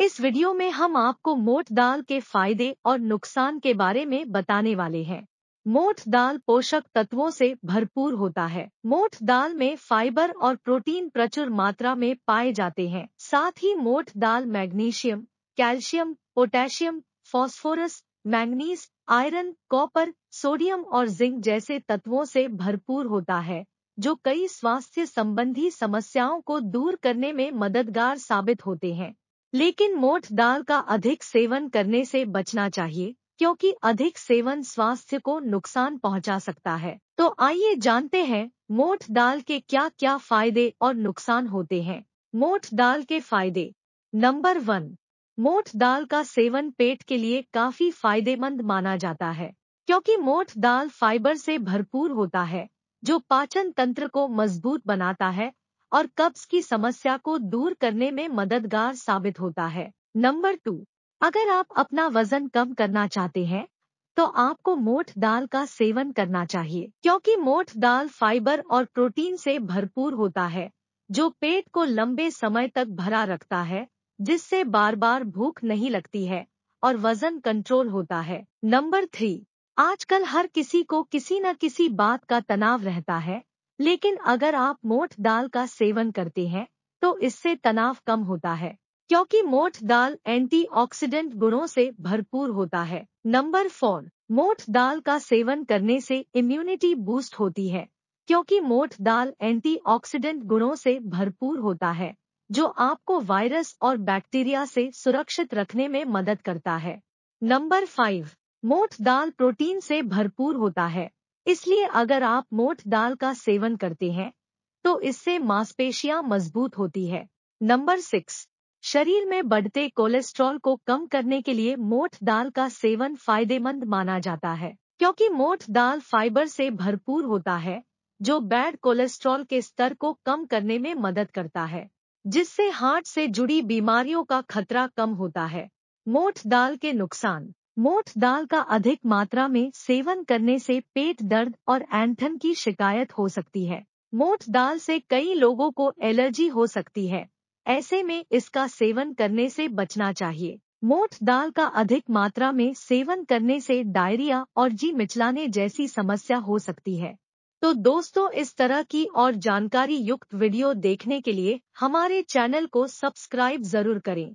इस वीडियो में हम आपको मोट दाल के फायदे और नुकसान के बारे में बताने वाले हैं मोट दाल पोषक तत्वों से भरपूर होता है मोट दाल में फाइबर और प्रोटीन प्रचुर मात्रा में पाए जाते हैं साथ ही मोट दाल magnesium calcium potassium phosphorus manganese iron copper sodium और जिंक जैसे तत्वों से भरपूर होता है जो कई स्वास्थ्य संबंधी समस्याओं को दूर करने में मददगार साबित होते हैं लेकिन मोट दाल का अधिक सेवन करने से बचना चाहिए क्योंकि अधिक सेवन स्वास्थ्य को नुकसान पहुंचा सकता है तो आइए जानते हैं मोठ दाल के क्या क्या फायदे और नुकसान होते हैं मोठ दाल के फायदे नंबर वन मोठ दाल का सेवन पेट के लिए काफी फायदेमंद माना जाता है क्योंकि मोठ दाल फाइबर से भरपूर होता है जो पाचन तंत्र को मजबूत बनाता है और कब्ज की समस्या को दूर करने में मददगार साबित होता है नंबर टू अगर आप अपना वजन कम करना चाहते हैं तो आपको मोठ दाल का सेवन करना चाहिए क्योंकि मोठ दाल फाइबर और प्रोटीन से भरपूर होता है जो पेट को लंबे समय तक भरा रखता है जिससे बार बार भूख नहीं लगती है और वजन कंट्रोल होता है नंबर थ्री आजकल हर किसी को किसी न किसी बात का तनाव रहता है लेकिन अगर आप मोठ दाल का सेवन करते हैं तो इससे तनाव कम होता है क्योंकि मोठ दाल एंटीऑक्सीडेंट गुणों से भरपूर होता है नंबर फोर मोठ दाल का सेवन करने से इम्यूनिटी बूस्ट होती है क्योंकि मोठ दाल एंटीऑक्सीडेंट गुणों से भरपूर होता है जो आपको वायरस और बैक्टीरिया से सुरक्षित रखने में मदद करता है नंबर फाइव मोठ दाल प्रोटीन से भरपूर होता है इसलिए अगर आप मोट दाल का सेवन करते हैं तो इससे मांसपेशियां मजबूत होती है नंबर सिक्स शरीर में बढ़ते कोलेस्ट्रॉल को कम करने के लिए मोट दाल का सेवन फायदेमंद माना जाता है क्योंकि मोट दाल फाइबर से भरपूर होता है जो बैड कोलेस्ट्रॉल के स्तर को कम करने में मदद करता है जिससे हार्ट से जुड़ी बीमारियों का खतरा कम होता है मोट दाल के नुकसान मोट दाल का अधिक मात्रा में सेवन करने से पेट दर्द और एंथन की शिकायत हो सकती है मोट दाल से कई लोगों को एलर्जी हो सकती है ऐसे में इसका सेवन करने से बचना चाहिए मोट दाल का अधिक मात्रा में सेवन करने से डायरिया और जी मिचलाने जैसी समस्या हो सकती है तो दोस्तों इस तरह की और जानकारी युक्त वीडियो देखने के लिए हमारे चैनल को सब्सक्राइब जरूर करें